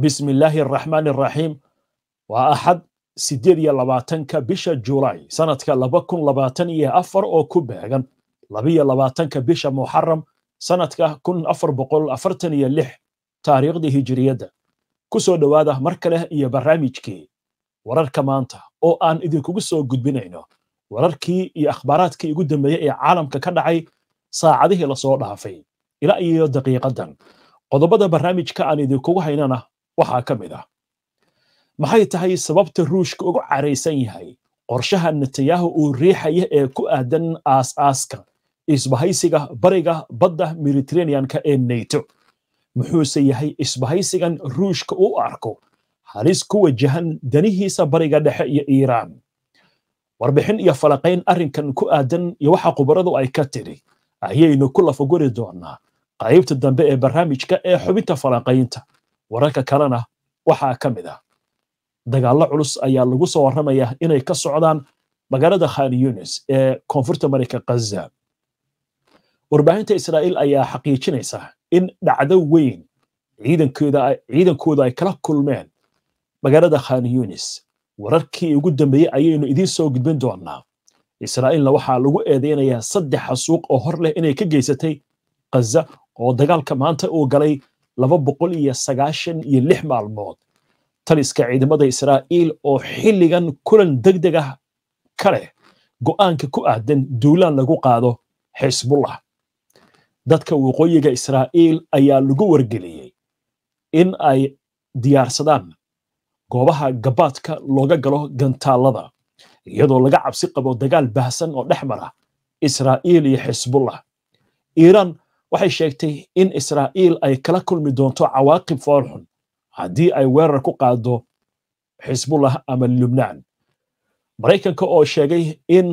bismi illaahi araxmaan araxiim waa axad sideed iyo labaatanka bisha julaay sanadka laba kun labaatan iyo afar oo ku beegan labiyo labaatanka bisha muxaram sanadka kun afar boqol afartan iyo lix taariikhdii hijiriyadda ku soo dhowaada mar kale iyo barnaamijkii wararka maanta oo aan idinkugu soo gudbinayno wararkii iyo akhbaaraadkii ugu dambeeyey ee caalamka ka dhacay saacadihii lasoo dhaafay ilaa iyo daqiiqaddan qodobada barnaamijka aan idinkugu haynana waxaa ka mid ah maxay tahay sababta ruushka ugu caraysan yahay qorshaha netanyahu uu riixaya ee ku aadan aas-aaska isbahaysiga bariga badda mediterraneanka ee nato muxuuse yahay isbahaysigan ruushka uu arko halis ku wajahan danihiisa bariga dhexe iyo iiraan warbixin iyo falaqayn arrinkan ku aadan iyo waxa khubaradu ay ka tiri ayaynu ku lafaguri doonaa qaybta dambe ee barnaamijka ee xubinta falaqaynta wararka kalena waxaa ka mid ah dagaallo culus ayaa lagu soo warramaya inay ka socdaan magaalada khan yunis ee koonfurta mareyka khaza warbaahinta israa'iil ayaa xaqiijinaysa in dhacdo weyn ciidankooda ay kala kulmeen magaalada khan yunis wararkii ugu dambeeyey ayaynu idiin soo gudbin doonaa israa'iilna waxaa lagu eedeynayaa saddex xasuuq oo hor leh inay ka geysatay khaza oo dagaalka maanta uu galay laba boqol iyo sagaashan iyo lix maalmood taliska ciidamada israa'iil oo xilligan kulan deg deg ah ka leh go'aanka ku aadan duulaan lagu qaado xisbullah dadka waqooyiga israa'iil ayaa lagu wargeliyey in ay diyaarsadaan goobaha gabaadka looga galo gantaalada iyadoo laga cabsi qabo dagaal baahsan oo dhex mara israa'iil iyo xisbullah iiraan waxay sheegtay in israa'iil ay kala kulmi doonto cawaaqib foolxun haddii ay weerar ku qaado xisbullah ama lubnaan maraykanka oo sheegay in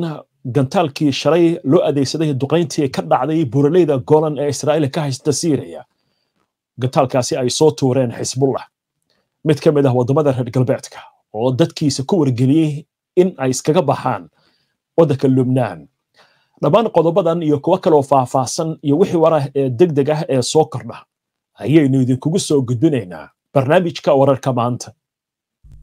gantaalkii shalay loo adeegsaday duqayntii ka dhacday buraleyda golan ee israa'iil ka haysta siiriya gantaalkaasi ay soo tuureen xisbullah mid ka mid ah waddamada reer galbeedka oo dadkiisa ku wargeliyey in ay iskaga baxaan waddanka lubnaan dhammaan qodobadan iyo kuwo kaloo faahfaahsan iyo wixii warar ah degdeg ah ee soo korna ayaynu idinkugu soo gudbinaynaa barnaamijka wararka maanta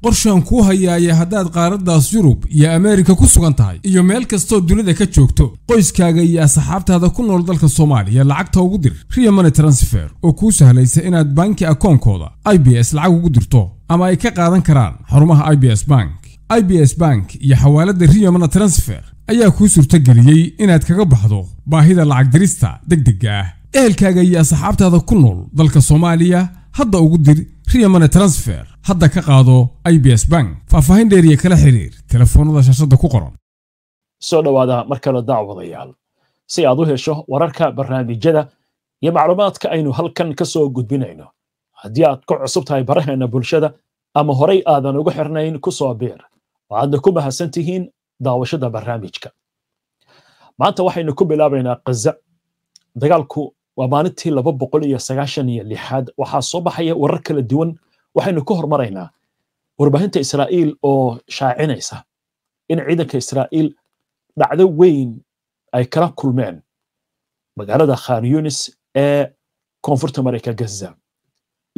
qorshaan kuu hayaaya haddaad qaaraddaas yurub iyo ameerika ku sugan tahay iyo meel kastoo dunida ka joogto qoyskaaga iyo asxaabtaada ku nool dalka soomaaliya lacagta ugu dir riya money transfer oo kuu sahlaysa inaad banki akoonkooda i b s lacag ugu dirto ama ay ka qaadan karaan xarumaha i b s bank i b s bank iyo xawaaladda riyomana transfer ayaa kuu suurtogeliyey inaad kaga baxdo baahida lacag dirista deg dega ah ehelkaaga iyo asxaabtaada ku nool dalka soomaaliya hadda ugu dir riyomana transfer hadda ka qaado i b s bank faahfaahin dheeriya kala xiriir telefoonada shaashadda ku qoran soo dhawaada mar kale dacwadayaal si aad u hesho wararka barnaamijyada iyo macluumaadka aynu halkan ka soo gudbinayno haddii aad ku cusub tahay baraheenna bulshada ama horay aadan ugu xirnayn ku soo biir waxaadna ku mahadsan tihiin daawashada barnaamijka maanta waxaynu ku bilaabaynaa kaza dagaalku waa maalintii laba boqol iyo sagaashan iyo lixaad waxaa soo baxaya warar kala duwan waxaynu ku hormaraynaa warbaahinta israa'iil oo shaacinaysa in ciidanka israa'iil dhacdo weyn ay kala kulmeen magaalada khan yunis ee koonfurta mareyka gaza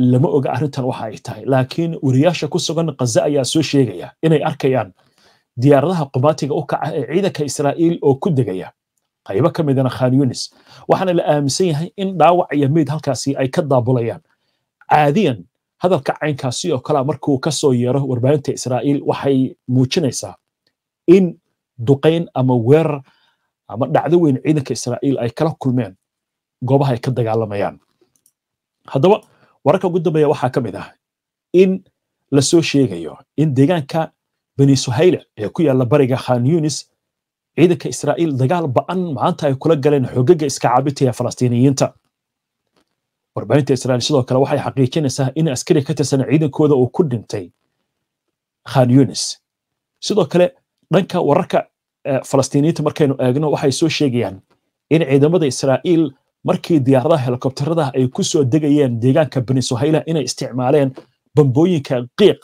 lama oga arrintan waxa ay tahay laakiin wariyaasha ku sugan khaza ayaa soo sheegaya inay arkayaan diyaaradaha qubaatiga u kaca ee ciidanka israa'iil oo ku degaya qaybo ka midana ah khan yunis waxaana la aaminsan yahay in dhaawac iyo meyd halkaasi ay ka daabulayaan caadiyan hadalka caynkaasi oo kalea markuu kasoo yeero warbaahinta israa'iil waxay muujinaysaa in duqayn ama weerar ama dhacdo weyn ciidanka israa'iil ay kala kulmeen goobaha ay ka dagaalamayaan haddaba wararka ugu dambeeya waxaa ka mid ah in lasoo sheegayo in deegaanka beni suhayla ee ku yaalla bariga khan yunis ciidanka israa'iil dagaal ba'an maanta ay kula galeen xogaga iska caabitaya falastiiniyiinta warbaahinta israa'iil sidoo kale waxay xaqiijinaysaa in askari ka tirsan ciidankooda uu ku dhintay khan yunis sidoo kale dhanka wararka eh, falastiiniyiinta markaynu eegno waxay soo sheegayaan in ciidamada israa'iil markii diyaaradaha helikobterada ay kusoo degayeen deegaanka bani inay isticmaaleen bambooyinka qiiq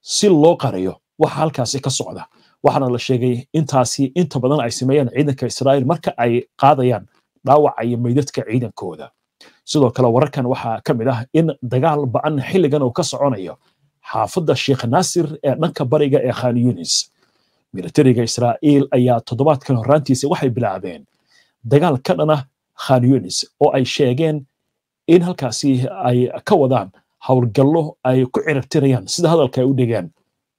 si loo qariyo waxa halkaasi ka socda waxaana la sheegay intaasi inta badan ay sameeyeen ciidanka israa'iil marka ay qaadayaan dhaawaca iyo meydadka ciidankooda sidoo kale wararkan waxaa ka mid ah in dagaal ba'an xilligan uu ka soconayo xaafadda sheekh nasir ee dhanka bariga ee khan yunis militariga israa'iil ayaa toddobaadkan horraantiisa waxay bilaabeen dagaal ka dhan ah khan yunis oo ay sheegeen in halkaasi ay ka wadaan howlgallo ay ku cirabtirayaan sida hadalka ay u dhegaan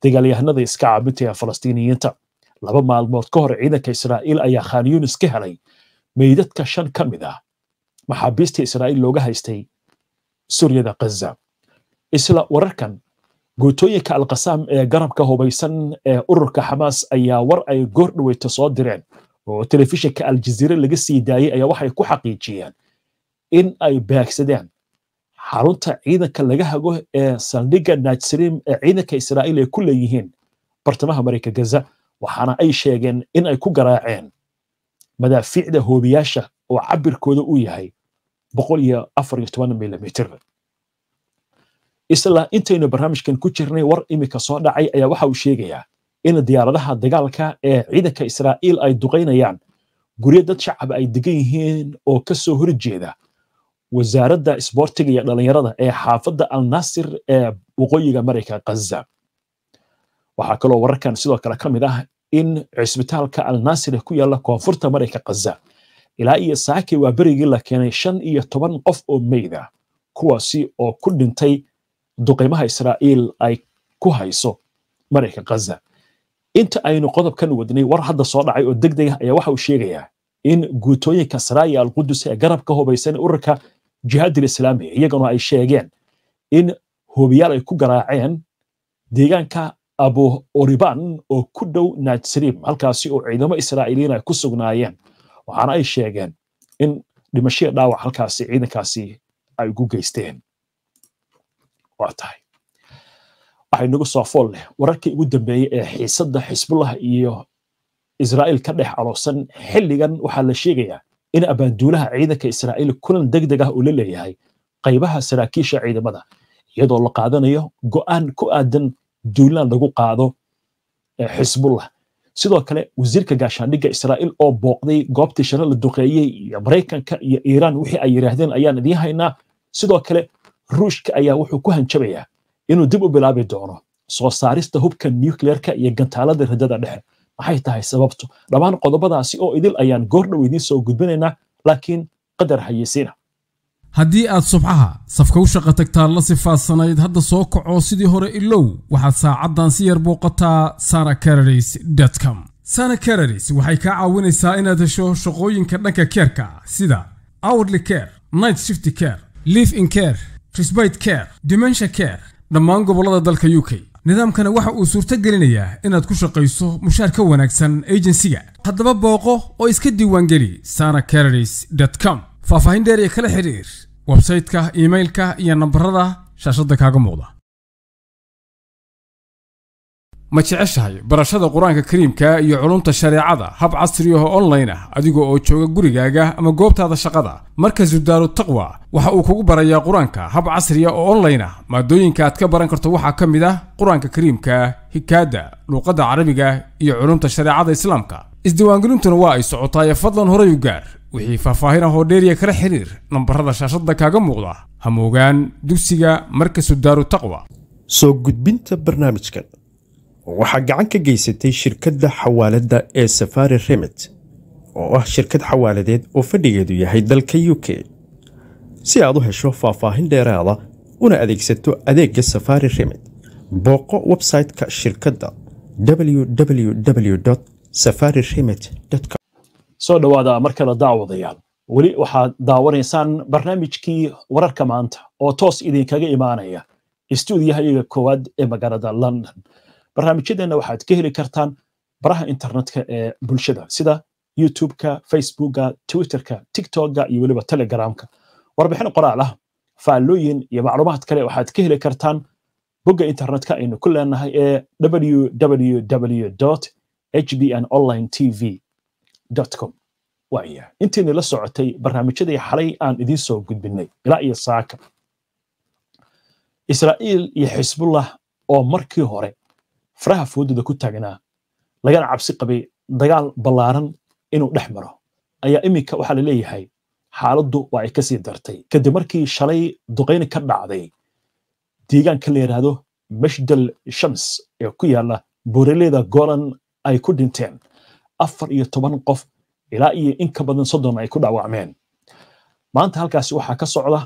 dagaalyahanada iska caabintaya falastiiniyiinta laba maalmood ka hor ciidanka israa'iil ayaa khan yunis ka helay meydadka shan ka mid ah maxaabiista israa'iil looga haystay suuriyada khaza isla wararkan gootooyinka alkhasaam ee garabka hubaysan ee ururka xamaas ayaa war ay goor dhaweyta soo direen oo telefishinka aljaziire laga sii daayay ayaa waxay ku xaqiijiyeen in ay baagsadeen xarunta ciidanka laga hago ee saldhiga najsrim ee ciidanka israa'iil ay ku leeyihiin bartamaha mareyka gaza waxaana ay sheegeen in ay ku garaaceen madaafiicda hoobiyaasha oo cabirkooda uu yahay boqol iyo afar milimitir isla intaynu barnaamijkan ku jirnay war imika soo dhacay ayaa waxa uu sheegayaa in diyaaradaha dagaalka ee ciidanka israa'iil ay duqaynayaan guryo dad shacab ay degan yihiin oo ka soo horjeeda wasaaradda isboortiga iyo dhallinyarada ee xaafadda alnasir ee waqooyiga marayka khaza waxaa kaloo wararkan sidoo kale ka mid ah in cisbitaalka alnasir ee ku yaalla koonfurta marayka khaza ilaa iyo saaki waa berigii la keenay shan iyo toban qof oo meyda kuwaasi oo ku dhintay duqeymaha israa'iil ay ku hayso marayka khaza inta aynu qodobkan wadnay war hadda soo dhacay oo degdeg ah ayaa waxa uu sheegayaa in guutooyinka saraaya alqudus ee garabka hubaysan ururka jihaadil islaami iyaguna ay sheegeen in hubiyaal ay ku garaaceen deegaanka abu oriban oo ku dhow najsriib halkaasi oo ciidamo israa'iiliyiin ay ku sugnaayeen waxaana ay sheegeen in dhimashiya dhaawac halkaasi ciidankaasi ay ugu geysteen waa tahay waxa soo fool leh wararkii ugu dambeeyey ee xiisadda xisbullah iyo israa'iil ka dhex aloosan xilligan waxaa la sheegayaa in abaanduulaha ciidanka israa'iil kulan deg deg ah uu la leeyahay qaybaha saraakiisha ciidamada iyadoo la qaadanayo go-aan ku aadan duulaan lagu qaado xisbullah eh, sidoo kale wasiirka gaashaandhigga israa'iil oo booqday goobtii shira la duqeeyey iyo maraykanka iyo iiraan wixii ay yidhaahdeen ayaan idiin haynaa sidoo kale ruushka ayaa wuxuu ku hanjabayaa inuu dib u bilaabi doono soo saarista hubka nucleerka iyo gantaalada radada dhexe maxay tahay sababtu dhammaan qodobadaasi oo idil ayaan goordhow dhow idiin soo gudbinaynaa laakiin qadar hayeysiina haddii aad subxaha safka u shaqo tagtaa la sifaasanayd hadda soo kaco sidii hore ilow waxaad saacaddan si yar booqataa sara cararis com sara cararis waxay kaa caawinaysaa inaad hesho shaqooyinka dhanka keerka ah sida hourly care night shifty care live in care respite care dimensha care dhammaan gobollada dalka u k nidaamkana waxa uu suurto gelinayaa inaad ku shaqayso mushaar ka wanaagsan ejensiga haddaba booqo oo iska diiwaangeli sara cararis com faahfaahin dheer iyo kala xidhiir websayteka iimailka iyo nambarada shaashadda kaaga muuqda ma jeceshahay barashada qur-aanka kariimka iyo culumta shareecada hab ah oo online ah adigoo oo jooga gurigaaga ama goobtaada shaqada markasu daaru taqwa waxa uu kugu barayaa qur-aanka hab casriya ah oo online ah maadooyinka aad ka baran karto waxaa ka mid ah qur-aanka kariimka hikaada luuqadda carabiga iyo culumta shareecada islaamka isdiiwaangelintuna waa ay socotaaye fadlan horay u gaar wixii faahfaahin ah oo dheeriya kala xiriir nambarada shaashadda kaaga muuqda hamoogaan dugsiga markasu daaru taqwa soo gudbinta barnaamijkan waxaa gacan ka geysatay shirkadda xawaaladda ee safari remit oo ah shirkad xawaaladeed oo fadhigeedu yahay dalka u k si aad u hesho faahfaahin dheeraada una adeegsato adeegga safari remit booqo website-ka shirkadda www safari remit soo dhowaada mar kale daawadayaal weli waxaad daawanaysaan barnaamijkii wararka maanta oo toos idinkaga imaanaya istuudiyahayaga koowaad ee magaalada london barnaamijyadeena waxaad ka heli kartaan baraha internetka ee bulshada sida youtubeka facebooka twitterka tiktoka iyo weliba telegramka warbixin qoraal ah faallooyin iyo macluumaad kale waxaad ka heli kartaan bogga internetka aynu ku leenahay ee www hbn online tv com waaya intiinii la socotay barnaamijyadii xalay aan idiin soo gudbinay ilaa iyo saaka israa'iil iyo xisbullah oo markii hore faraha foodooda ku taagnaa lagana cabsi qabay dagaal ballaaran inuu dhex maro ayaa iminka waxaa la leeyahay xaaladdu waa ay kasii dartay kadib markii shalay duqayni ka dhacday deegaanka la yidhaahdo mashdal shams ee ku yaalla buuraleyda golan ay ku dhinteen afar iyo toban qof ilaa iyo in ka badan soddon ay ku dhaawacmeen maanta halkaasi waxaa ka socda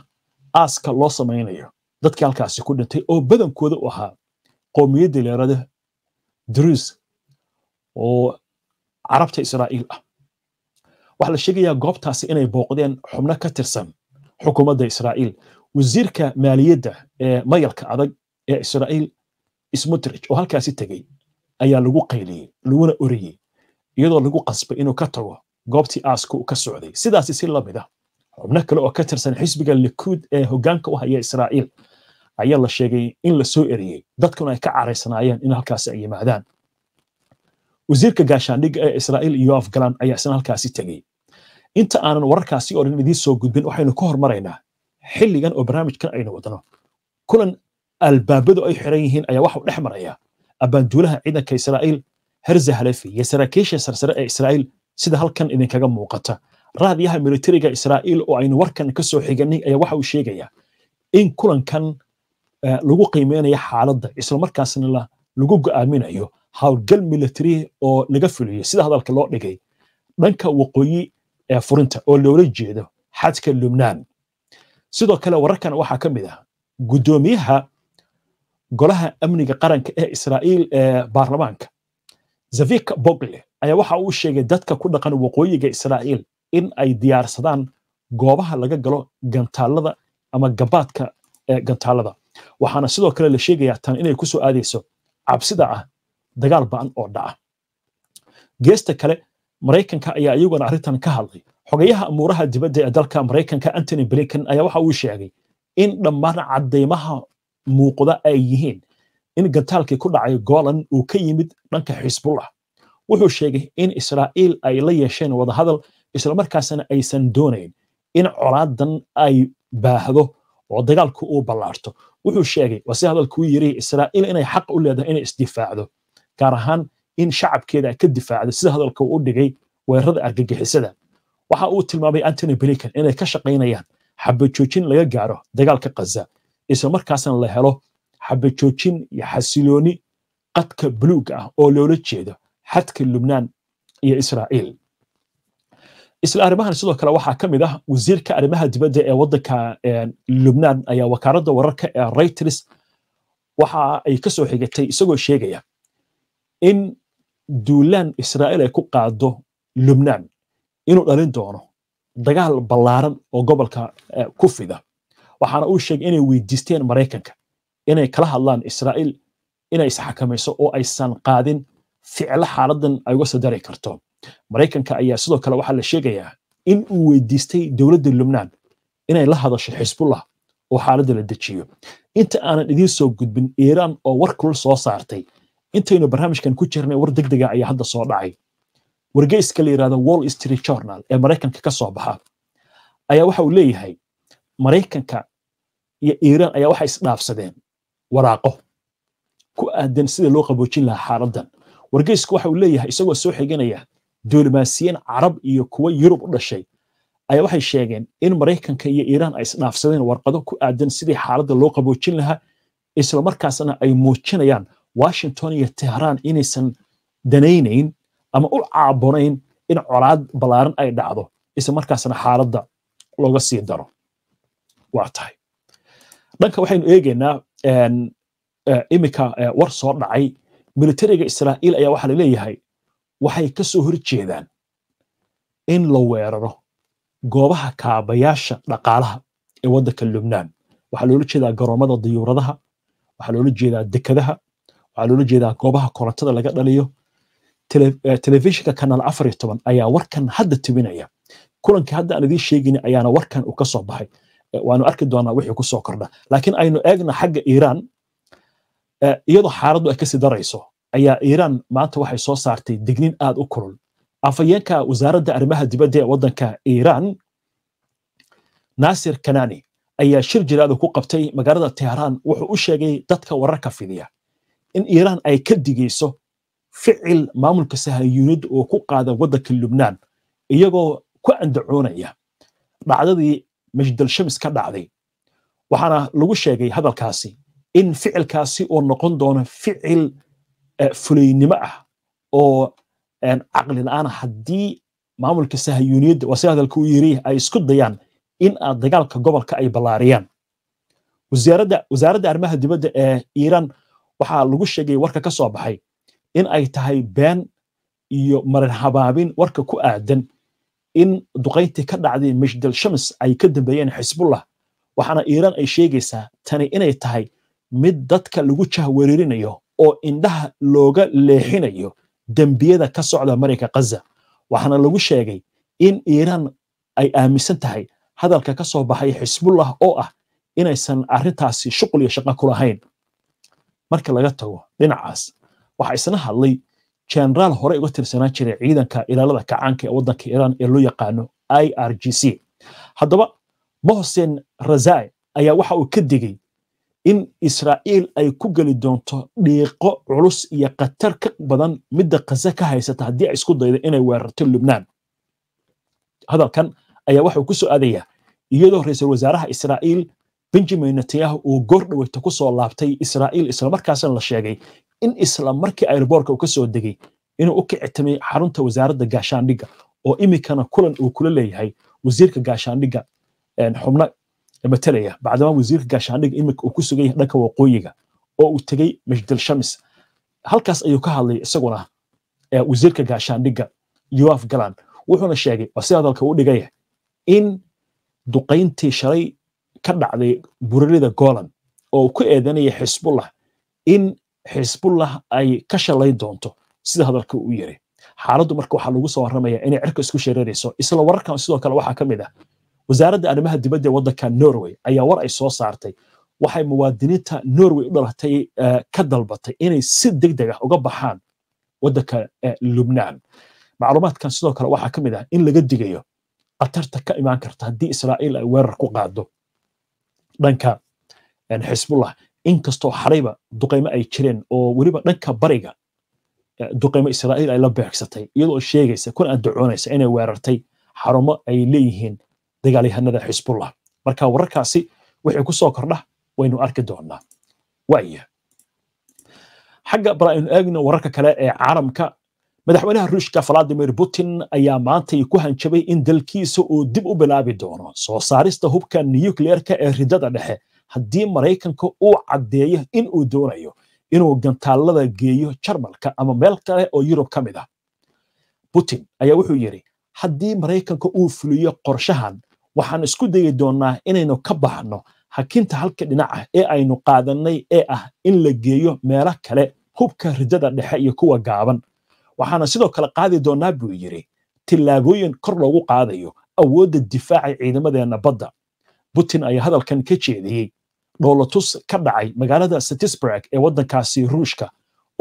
aaska loo samaynayo dadkii halkaasi ku dhintay oo badankooda u ahaa qowmiyadda la yidhaahdo druus oo carabta israa'iil ah waxaa la sheegayaa goobtaasi inay booqdeen xubno ka tirsan xukuumadda israa'iil wasiirka maaliyadda ee mayalka adag ee israa'iil smutrich oo halkaasi tegey ayaa lagu qayliyey laguna oriyey iyadoo lagu qasbay inuu ka tago goobtii aaska uu ka socday sidaasi si lamid ah xubno kale oo ka tirsan xisbiga likuud ee hogaanka u haya israa'iil ayaa la sheegay in la soo eriyey dadkuna ay ka caraysanaayeen in halkaasi ay yimaadaan wasiirka gaashaandhigga ee israa'iil yoaf galan ayaa isna halkaasi tegey inta aanan wararkaasi oo dhan idiin soo gudbin waxaynu ka hormaraynaa xilligan oo barnaamijkan aynu wadno kulan albaabadu ay xiran yihiin ayaa waxau dhex maraya abbaanduulaha ciidanka israa'iil herza halefi iyo saraakiisha sarsare ee israa'iil sida halkan idinkaga muuqata raadiyaha militariga israa'iil oo aynu warkan ka xiganay ayaa waxa uu sheegayaa in kulankan Eh, lagu qiimeynaya xaaladda islamarkaasna lagu go-aaminayo howlgal military oo laga fuliyo sida hadalka loo dhigay dhanka waqooyi ee eh, furinta oo loola jeedo xadka lubnaan sidoo kale wararkan waxaa ka mid ah guddoomiyaha golaha amniga qaranka ee israa'iil ee eh, baarlamaanka zavik bogle ayaa waxa uu sheegay dadka ku dhaqan waqooyiga israa'iil in ay diyaarsadaan goobaha laga galo gantaalada ama gabaadka gantaalada waxaana sidoo kale la sheegayaa tan inay ku soo aadayso cabsida ah dagaal ba-an oo dhaca ah. geesta kale maraykanka ayaa iyaguna arrintan ka hadlay xogayaha amuuraha dibadda ee dalka maraykanka antony blinken ayaa waxa uu sheegay in dhammaan caddaymaha muuqda ay yihiin in gantaalkii ku dhacay golan uu ka yimid dhanka xisbullah wuxuu sheegay in israa'iil ay la yeesheen wadahadal islamarkaasna aysan doonayn in colaadan ay baahdo oo dagaalku uu ballaarto wuxuu sheegay waa si hadalkuu yiri israa'iil inay xaq u leedahay inay isdifaacdo gaar ahaan in shacabkeeda ay ka difaacdo sida hadalka u dhigay weerarada argagixisada waxa uu tilmaamay antony blinken inay ka shaqaynayaan xabajoojin laga gaaro dagaalka khaza isla markaasna la helo xabajoojin iyo xasilooni qadka buluuga ah oo loola jeedo xadka lubnaan iyo israa'iil isla arrimahan sidoo kale waxaa ka mid ah wasiirka arrimaha dibadda ee waddanka lubnaan ayaa wakaaladda wararka ee reuters waxa ay ka soo xigatay isagoo sheegaya in duulaan israa'iil ay ku qaado lubnaan inuu dhalin doono dagaal ballaaran oo gobolka eh, ku fida waxaana uu sheegay inay weydiisteen maraykanka inay kala hadlaan israa'iil inay isxakamayso oo aysan qaadin ficlo xaaladan ay uga sadari karto maraykanka ayaa sidoo kale waxaa la sheegayaa in uu weydiistay dowladda lubnaan inay la hadasho xisbullah oo xaaladda la dejiyo inta aanan idiin soo gudbin iiraan oo war kulul soo saartay intaynu barnaamijkan ku jirnay war degdega ayaa hadda soo dhacay wargeyska la yidhahdo wall street journal ee maraykanka ka baxa ayaa waxa uu leeyahay maraykanka iyo iiraan ayaa waxay isdhaafsadeen waraaqo ku aadan sida loo qaboojin lahaa xaaladdan wargeysku waxa uu leeyahay isagoo soo xiganaya diblomaasiyiin carab iyo kuwa yurub u dhashay ayaa waxay sheegeen in maraykanka iyo iiraan ay isdhaafsadeen warqado ku aadan sidii xaaladda loo qaboojin lahaa islamarkaasna ay muujinayaan washington iyo tehraan inaysan danaynayn ama u caabonayn in colaad ballaaran ay dhacdo islamarkaasna xaaladda looga sii daro waa tahay dhanka waxaynu eegaynaa e, iminka e, war soo dhacay militariga israa'iil ayaa waxaa la waxay ka soo horjeedaan in la weeraro goobaha kaabayaasha dhaqaalaha ee waddanka lubnaan waxaa loola jeedaa garoomada diyuuradaha waxaa loola jeedaa dekadaha waxaa loola jeedaa goobaha korontada laga dhaliyo telefishinka eh, kanaal afar iyo toban ayaa warkan hadda tibinaya kulankii hadda aan idiin sheegayni ayaana warkan uu ka soo baxay eh, waanu arki doonaa wixii ku soo kordha laakiin aynu eegna xagga iiraan eh, iyadoo xaaladdu ay kasii darayso ayaa iiraan maanta waxay soo saartay degnin aad u kulul afhayeenka wasaaradda arrimaha dibadda ee waddanka iiraan naasir kanani ayaa shir jiraada ku qabtay magaalada teheraan wuxuu u sheegay dadka wararka fidiya in iiraan ay ka digeyso ficil maamulka sahayuunid oo ku qaada waddanka lubnaan iyagoo ku andacoonaya dhacdadii mashdal shamis ka dhacday waxaana lagu sheegay hadalkaasi in ficilkaasi uu noqon doono ficil fulaynimo ah oo caqli la-aan haddii maamulka sahayuuniyadda waa si hadalka u yiri ay isku dayaan in aad dagaalka gobolka ay ballaariyaan wasaaradda arrimaha dibadda ee iiraan waxaa lagu sheegay warka ka soo baxay in ay tahay been iyo marin habaabin warka ku aadan in duqayntii ka dhacday mashdal shams ay ka dambeeyeen xisbullah waxaana iiraan ay sheegaysaa tani inay tahay mid dadka lagu jahwereerinayo oo indhaha looga leexinayo dembiyada ka socda marayka kaza waxaana lagu sheegay in iiraan ay aaminsan tahay hadalka ka soo baxay xisbullah oo ah inaysan arintaasi shuqul iyo shaqo ku lahayn marka laga tago dhinacaas waxaa isna hadlay jenaraal horey uga tirsanaan jiray ciidanka ilaalada kacaanka ee waddanka iiraan ee loo yaqaano i r g c haddaba mohsen razai ayaa waxa uu ka digey in israa'iil ay ku geli doonto dhiiqo culus iyo khatar ka badan midda khaza ka haysata haddii ay isku dayda inay weerarto lubnaan hadalkan ayaa waxuu ku soo aadaya iyadoo ra-iisul wasaaraha israa'iil benjamin netanyahu uu goor dhaweyta ku soo laabtay israa'iil islamarkaasna la sheegay in isla markii airboorka uu ka soo degey inuu u kicitamay xarunta wasaaradda gaashaandhigga oo imikana kulan uu kula leeyahay wasiirka gaashaandhigga xubno matalaya bacdama wasiirka gaashaandhig imika uu ku sugan yahay dhanka waqooyiga oo uu tegey mashdal shamis halkaas ayuu ka hadlay isaguna wasiirka gaashaandhigga yuaf galan wuxuuna sheegay oo si hadalka u dhigaya in duqayntii shalay ka dhacday burarida golan oo ku eedanaya xisbullah in xisbullah ay ka shalayn doonto sida hadalka uu yiri xaaladdu marka waxaa lagu soo warramaya inay cirka isku shareerayso isla wararkan sidoo kale waxaa ka mid ah wasaaradda arrimaha dibadda ee waddanka norway ayaa war ay soo saartay waxay muwaadiniinta norway u dhalatay eh, ka dalbatay inay si deg deg ah uga baxaan waddanka eh, lubnaan macluumaadkan sidoo kale waxaa ka mid ah in laga digayo khatarta ka imaan karta haddii israa'iil ay weerar ku qaado dhanka xisbullah eh, inkastoo xarayba duqaymo ay jireen oo weliba dhanka bariga duqaymo israa'iil ay la beegsatay iyadoo sheegaysa kun andacoonaysa inay weerartay xarumo ay leeyihiin dagaalyahanada xisbullah marka wararkaasi wixii ku kordha waynu arki doonnaa waaya xagga bal aynu eegno wararka kale ee caalamka madaxweynaha ruushka valadimir putin ayaa maantay ku hanjabay in dalkiisa uu dib u bilaabi doono soo saarista hubka nukliyeerka ee ridada dhexe haddii maraykanka uu caddeeyo in uu doonayo inuu gantaallada geeyo jarmalka ama meel kale oo yurub ka mid ah putin ayaa wuxuu yidhi haddii maraykanka uu fuliyo qorshahan waxaan isku dayi doonaa inaynu ka baxno hakinta halka dhinac ah ee aynu qaadannay ee ah in la geeyo meelo kale hubka ridada dhexe iyo kuwa gaaban waxaana sidoo kale qaadi doonaa buu yidhi tillaabooyin kor loogu qaadayo awoodda difaaca ciidamadeenna badda butin ayaa hadalkan ka jeediyey dhoolotus ka dhacay magaalada satisburg ee waddankaasi ruushka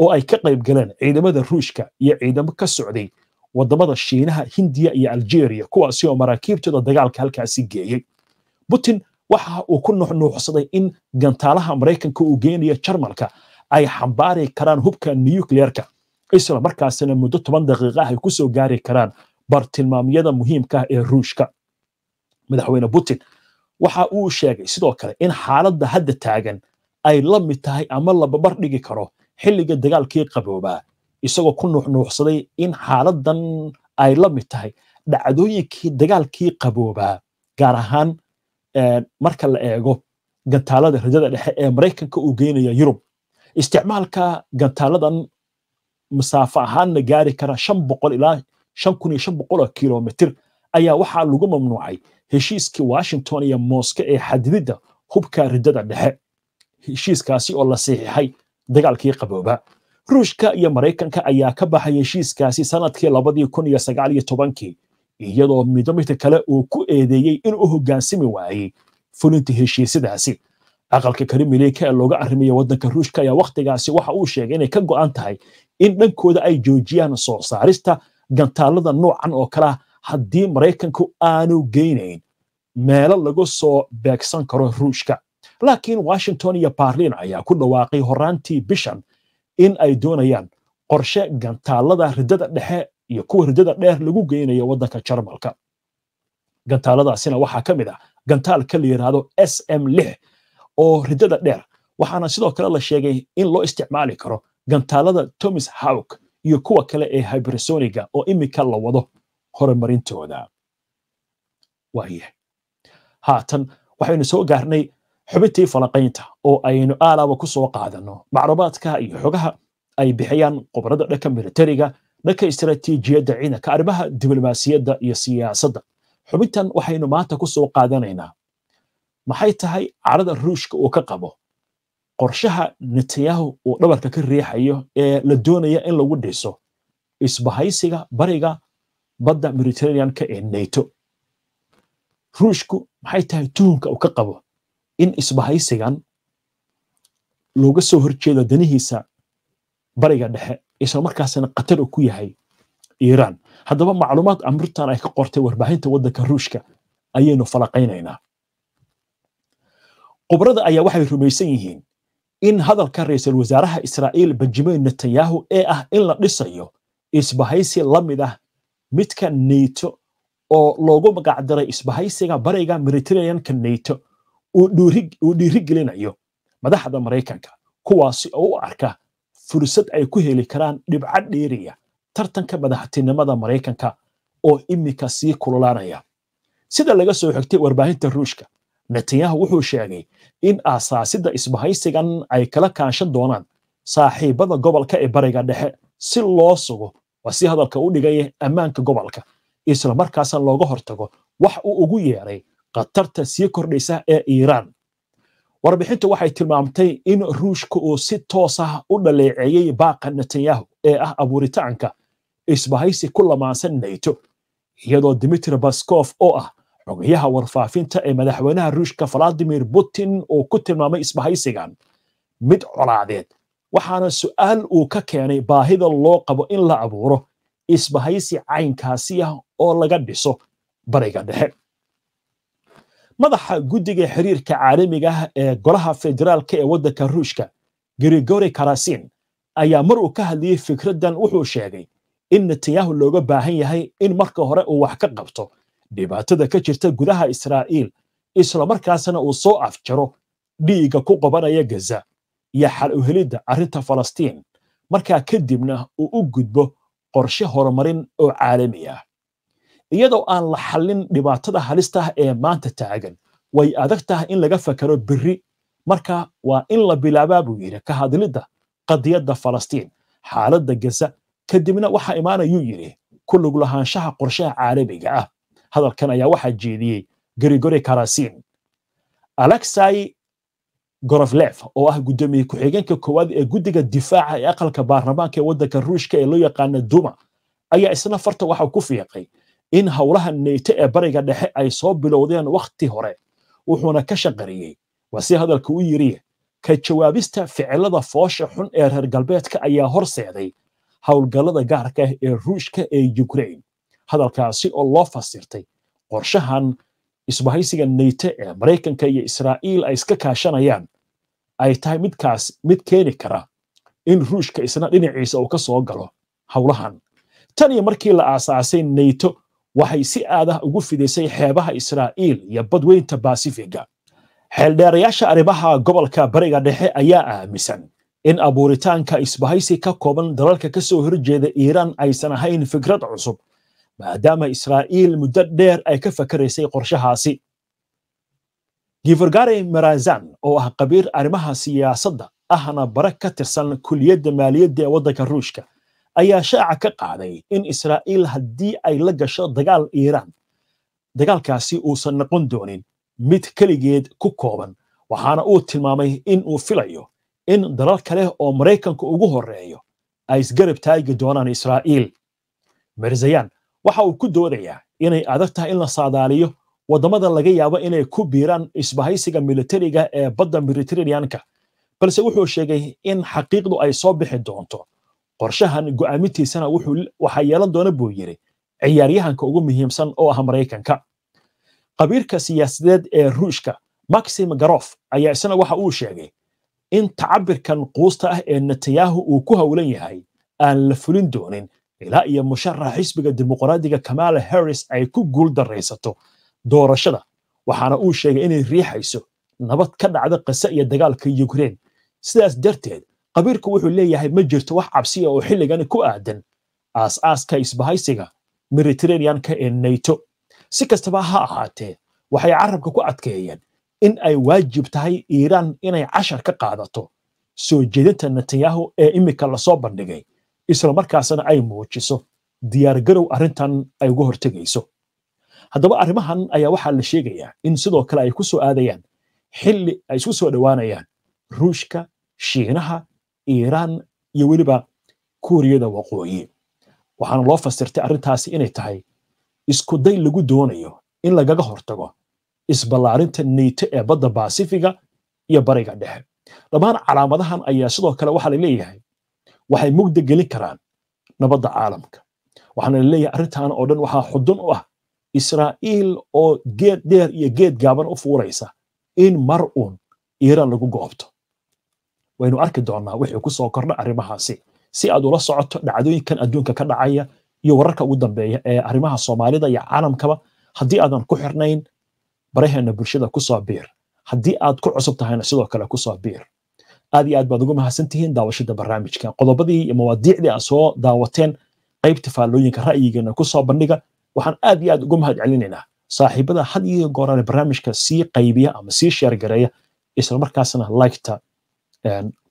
oo ay ka qayb galeen ciidamada ruushka iyo ciidamo ka socday wadamada shiinaha hindiya iyo algeria kuwaasi oo maraakiibtooda dagaalka halkaasi geeyey putin waxa uu ku nuuxnuuxsaday in gantaalaha maraykanka uu geynaya jarmalka ay xambaari karaan hubka nukliyeerka isla markaasina muddo toban daqiiqa ah ay ku soo gaari karaan bartilmaamyada muhiimka ah ee ruushka madaxweyne putin waxa uu sheegay sidoo kale in xaaladda hadda taagan ay la mid tahay ama la dhigi karo xilliga dagaalkii qaboobaa isagoo ku nuuxnuuxsaday in xaaladan ay la mid tahay dhacdooyinkii dagaalkii qaboobaa gaar ahaan eh, marka la eego gantaalada rajada dhexe ee maraykanka uu geynaya yurub isticmaalka gantaaladan masaafo ahaanna gaari kara shan ilaa kun oo kilomitir ayaa waxaa lagu mamnuucay heshiiskii washington iyo mooske ee xadidida hubka rajada dhexe heshiiskaasi oo la siixixay dagaalkii qaboobaa ruushka iyo maraykanka ayaa ka baxay heshiiskaasi sanadkii labadii kun iyo sagaal iyo tobankii iyadoo midba midka kale uu ku eedeeyey inuu hogaansami waayey fulinta heshiisyadaasi aqalka karimileyka ee looga arrimayo waddanka ruushka ayaa wakhtigaasi waxa uu sheegay inay ka go'an tahay in dhankooda ay joojiyaan soo saarista gantaalada noocan oo kale ah haddii maraykanku aanu geynayn meelo lagu soo beegsan karo ruushka laakiin washington iyo barlin ayaa ku dhawaaqay horaantii bishan in ay doonayaan qorshe gantaalada ridada dhexe iyo kuwa riddada dheer lagu geynayo waddanka jarmalka gantaaladaasina waxaa ka mid ah gantaalka la yidhaahdo s m lix oo ridada dheer waxaana sidoo kale la sheegay in loo isticmaali karo gantaalada tomis hawk iyo kuwa kale ee hybersoniga oo iminka la wado horumarintooda waaya haatan waxaynu soo gaarnay xubintii falanqaynta oo aynu aalaaba ku soo qaadano macluumaadka iyo xogaha ay bixiyaan khubarada dhanka militariga dhanka istaraatiijiyadda ciidanka arrimaha diblomaasiyadda iyo siyaasadda xubintan waxaynu maanta kusoo qaadanaynaa maxay tahay carada ruushka uu ka qabo qorshaha netanyahu uu dhabarka ka riixayo ee la doonaya in lagu dhiso isbahaysiga bariga badda mediterraneanka ee nato ruushku maxay tahay tuhunka uu ka qabo in isbahaysigan looga soo horjeedo danihiisa bariga dhexe isla markaasina qatar uu ku yahay iran haddaba macluumaad amrintan ay ka qortay warbaahinta wadanka ruushka ayaynu falaqaynaynaa qubrada ayaa waxay rumaysan yihiin in hadalka ra'iisul wasaaraha israa'iil benjamin netanyahu ee ah in la dhisayo isbahaysi la mid ah midka neyto oo loogu magacdaray isbahaysiga bariga mediterraneanka neyto uu dhiirigelinayo madaxda maraykanka kuwaasi oo u arka fursad ay ku heli karaan dhibco dheeriya tartanka madaxtinimada maraykanka oo iminka sii kululaanaya sida laga soo xigtay warbaahinta ruushka netanyahu wuxuu sheegay in asaasida isbahaysigan ay kala kaanshan doonaan saaxiibada gobolka ee bariga dhexe si loo sugo waa si hadalka u dhigaya ammaanka gobolka islamarkaasna looga hortago wax uu ugu yeeray khatarta sii kordhaysa ee iiraan warbixintu waxay tilmaamtay in ruushka uu si toos ah u dhaleeceeyey baaqa netanyahu ee ah abuuritaanka isbahaysi ku lamaansan nato iyadoo dimitri baskof oo ah xogayaha warfaafinta ee madaxweynaha ruushka valadimir putin uu ku tilmaamay isbahaysigan mid colaadeed waxaana su'aal uu ka keenay baahida loo qabo in la abuuro isbahaysi caynkaasi ah oo laga dhiso bariga dhexe madaxa guddiga xiriirka caalamiga ah ee golaha federaalka ee waddanka ruushka grigori karasin ayaa mar uu ka hadliyey fikraddan wuxuu sheegay in netanyahu looga baahan yahay in marka hore uu wax ka qabto dhibaatada ka jirta gudaha israa'iil islamarkaasna uu soo afjaro dhiigga ku qabanaya gaza iyo xal uhelidda helidda arrinta falastiin markaa kadibna uu u gudbo qorshe horumarin oo caalami ah iyadoo aan la xallin dhibaatada halista ah ee maanta taagan way adag tahay in laga fakero berri marka waa in la bilaabaa buu yidhi ka hadlidda qadiyadda falastiin xaaladda gaza kadibna waxaa imaanayuu yidhi ku luglahaanshaha qorshaha caalamiga ah hadalkan ayaa waxaa jeediyey grigori karasin alexai goroflef oo ah guddoomiye ku-xigeenka koowaad ee guddiga difaaca ee aqalka baarlamaanka ee waddanka ruushka ee loo yaqaana duma ayaa isna farta waxa ku fiiqay in howlaha neyte ee bariga dhexe ay soo bilowdeen wakhti hore wuxuuna ka shaqariyey waa hadalka u yidhi ka jawaabista ficilada foosha xun ee reer galbeedka ayaa horseeday howlgallada gaarka ah ee ruushka ee ukrain hadalkaasi oo loo fasirtay qorshahan isbahaysiga neyte ee maraykanka iyo israa'iil ay iska kaashanayaan ay tahay midkaas mid keeni kara in ruushka isna dhinaciisa uu ka soo galo howlahan tan iyo markii la aasaasay neyto waxay si aadah ugu fidaysay xeebaha israa'iil iyo badweynta baasifiga xeeldheerayaasha arrimaha gobolka bariga dhexe ayaa aaminsan in abuuritaanka isbahaysi ka kooban dalalka ka soo horjeeda iiraan aysan ahayn fikrad cusub maadaama israa'iil muddo dheer ay ka fakaraysay qorshahaasi gifurgari marazan oo ah qabiir arrimaha siyaasadda ahna bare ka tirsan kulliyadda maaliyadda ee waddanka ruushka ayaa shaaca ka qaaday in israa'iil haddii ay la gasho dagaal iiraan dagaalkaasi uusan noqon doonin mid keligeed ku kooban waxaana uu tilmaamay in uu filayo in dalal kale oo maraykanka ugu horreeyo ay isgarab taagi doonaan israa'iil mirzayaan waxa uu ku doodayaa inay adag tahay in la saadaaliyo waddamada laga yaabo inay ku biiraan isbahaysiga militariga ee badda mediterraneanka balse wuxuu sheegay in xaqiiqdu ay soo bixi doonto qorshahan go'aamintiisana waxaa yeelan doona buu yiri ciyaaryahanka ugu muhiimsan oo ah maraykanka qabiirka siyaasadeed ee ruushka maxim garof ayaa isna waxa uu sheegay in tacabirkan quusta ah ee netanyahu uu ku howlan yahay aan la fulin doonin ilaa iyo musharaxa xisbiga dimuqraadiga kamaala harris ay ku guul darraysato doorashada waxaana uu sheegay inay riixayso nabad ka dhacda qise iyo dagaalka yukrain sidaas darteed qabiilku wuxuu leeyahay ma jirto wax cabsiya oo xilligani ku aadan aasaaska isbahaysiga mediterraneanka ee nato si kastaba ha ahaatee waxay carabka ku adkeeyeen in ay waajib tahay iiraan inay cashar ka qaadato soo jeedinta netanyahu ee iminka lasoo bandhigay islamarkaasna ay muujiso diyaargarow arrintan ay uga hortegayso haddaba arrimahan ayaa waxaa la sheegayaa in sidoo kale ay ku soo aadayaan xilli ay isku soo dhowaanayaan ruushka shiinaha iiraan iyo weliba kuuriyada waqooyi waxaana loo fasirtay arintaasi inay tahay isku day lagu doonayo in lagaga hortago isballaarinta niito ee badda baasifiga iyo bariga dhexe dhammaan calaamadahan ayaa sidoo kale waxaa la leeyahay waxay mugda gelin karaan nabadda caalamka waxaana la leeyahay arrintan oo dhan waxaa xudun u ah israa'iil oo geed dheer iyo geed gaaban u fuuraysa in mar uun iiraan lagu goobto waynu arki doonaa wixii kusoo kordha arrimahaasi si aad ula socoto dhacdooyinkan adduunka ka dhacaya iyo wararka ugu dambeeya ee arrimaha soomaalida iyo caalamkaba haddii aadan ku xirnayn baraheenna bulshada kusoo biir haddii aad ku cusub tahayna sidoo kale kusoo biir aad iyo aad baad ugu mahadsan daawashada barnaamijka qodobadii iyo mawaadiicdii aad soo daawateen qaybta faallooyinka ra'yigeena kusoo bandhiga waxaan aad iyo aad ugu mahad celinaynaa saaxiibada had iyo gooraale barnaamijka sii qaybiya ama sii sheergareeya isla markaasna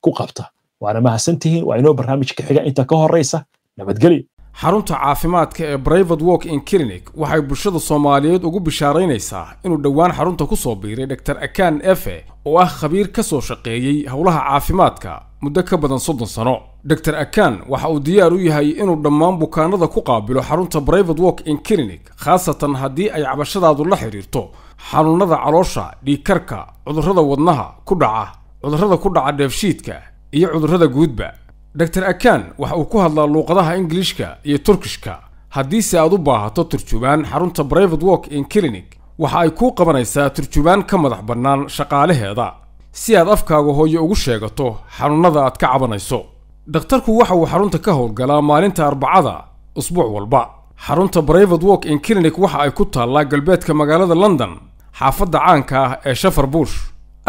ku qabta waana mahadsantihiin waa inoo barnaamijka xiga inta ka horeysa nabadgelyo xarunta caafimaadka ee brivate work in clinic waxay bulshada soomaaliyeed ugu bishaaraynaysaa inuu dhowaan xarunta ku soo biiray dhotor akan efe oo ah khabiir ka soo shaqeeyey howlaha caafimaadka muddo ka badan soddon sano dor akan waxa uu diyaar u yahay inuu dhammaan bukaanada ku qaabilo xarunta brivate work in clinic khaasatan haddii ay cabashadaadu la xidhiirto xanuunada caloosha dhiikarka cudurrada wadnaha ku dhaca cudurrada ku dhaca dheefshiidka iyo cudurrada guudba dogtar akan waxa uu ku hadlaa luuqadaha ingilishka iyo turkishka haddiise aad u baahato turjubaan xarunta brivate walk in clinic waxa ay kuu qabanaysaa turjubaan ka madax bannaan shaqaalaheeda si aad afkaaga hooyo ugu sheegato xanuunnada aad ka cabanayso dhakhtarku waxa uu xarunta ka howlgalaa maalinta arbacada usbuuc walba xarunta brivate walk in clinic waxa ay ku taallaa galbeedka magaalada london xaafadda caanka ah ee shafar bush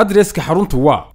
adreeska xaruntu waa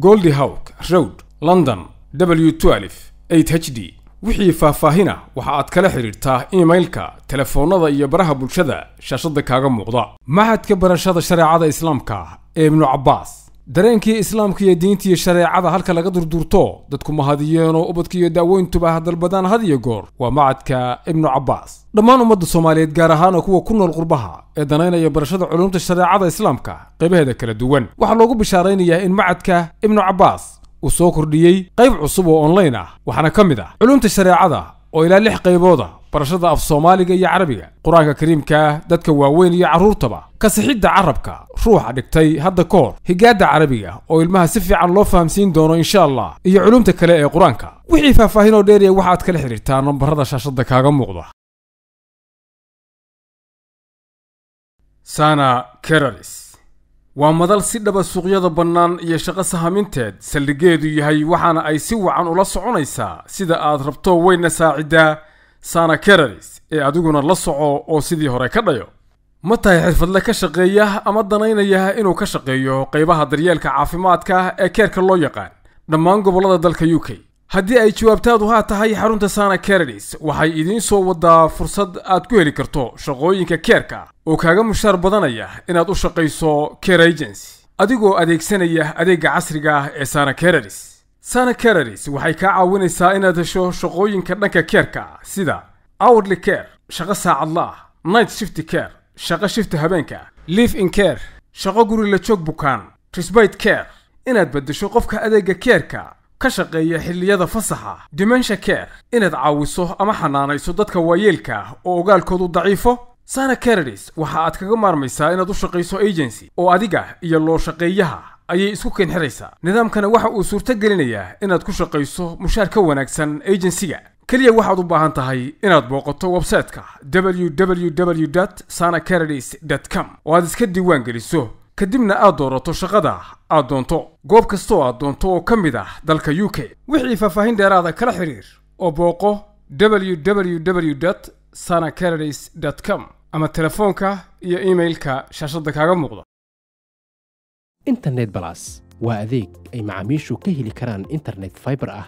goldi howk road london w12 h d wixii faahfaahina waxa aad kala xidhiirtaa imailka telefoonnada iyo baraha bulshada shaashadda kaaga muuqda maxadka barashada shareecada islaamka ee ibnu cabbaas dareenkii islaamka iyo diinta iyo shareecada halka laga durduurto dadku ma hadiyeenoo ubadka iyo daaweyntuba hadalbadaan had iyo goor waa macadka ibnu cabbaas dhammaan ummadda soomaaliyeed gaar ahaanoo kuwa ku nool qurbaha ee danaynaya barashada culumta shareecada islaamka qaybaheeda kala duwan waxaa loogu bishaaraynayaa in macadka ibnu cabbaas uu soo kordhiyey qayb cusub oo online ah waxaana ka mid ah culumta shareecada oo ilaa lix qaybooda barashada af soomaaliga iyo carabiga qur-aanka kariimkaah dadka waaweyn iyo carruurtaba kasixidda carabka ruuxa dhigtay hadda ka hor higaadda carabiga oo ilmaha si fiican loo fahamsiin doono insha allah iyo culumta kale ee qur-aanka wixii faahfaahin oo dheeriya waxaad kala xidhiirtaa nambarada shaashadda kaaga muuqda sana keralis waa madal si dhaba suuqyada bannaan iyo shaqo sahaminteed saldhigeedu yahay waxaana ay si wacan ula soconaysaa sida aad rabto weyna saaciddaa sana kararis ee adiguna la soco oo sidii hore ka dhayo ma tahay xirfadle ka shaqeeya ama danaynaya inuu ka shaqeeyo qaybaha daryeelka caafimaadka ee keerka loo yaqaan dhammaan gobollada dalka u k haddii ay jawaabtaadu haa tahay xarunta sana karadis waxay idiin soo wadaa fursad aad ku heli karto shaqooyinka keerka oo kaaga mushaar badanaya inaad u shaqayso care agency adigoo adeegsanaya adeegga casriga ah ee sana karadis sana cararis waxay kaa caawinaysaa inaad hesho shaqooyinka dhanka keerka sida hourly care shaqo saacadla night shifty care shaqo shifta habeenka live in care shaqo guri la joog bukaan trisbite care inaad beddesho qofka adeega keerka ka shaqeeya xilliyada fasaxa dimensha care inaad caawiso ama xanaanayso dadka waayeelka oo ogaalkoodu daciifo sana cararis waxa aad kaga maarmaysaa inaad u shaqayso agency oo adiga iyo loo shaqeeyaha ayay isku keen xiraysaa nidaamkana waxa uu suurto gelinayaa inaad ku shaqayso mushaar ka wanaagsan ejensiga keliya waxaad u baahan tahay inaad booqato websayte-ka www dt sana caradis com oo aad iska diiwaan geliso kadibna aad doorato shaqada aad doonto goob kastoo aad doonto oo ka mid ah dalka u k wixii faahfaahin dheeraada kala xidhiir oo booqo www dt sana caradis com ama telefoonka iyo imailka shaashadda kaaga muuqda internet balas waa adeeg ay macaamiishu ka heli karaan internet fiber ah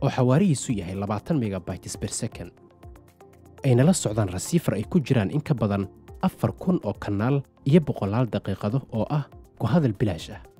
oo xawaarihiisu yahay labaatan megabytes ber second aynala socdaan rasiifar ay ku jiraan in ka badan afar kun oo kanaal iyo boqolaal daqiiqado oo ah ku hadal bilaash ah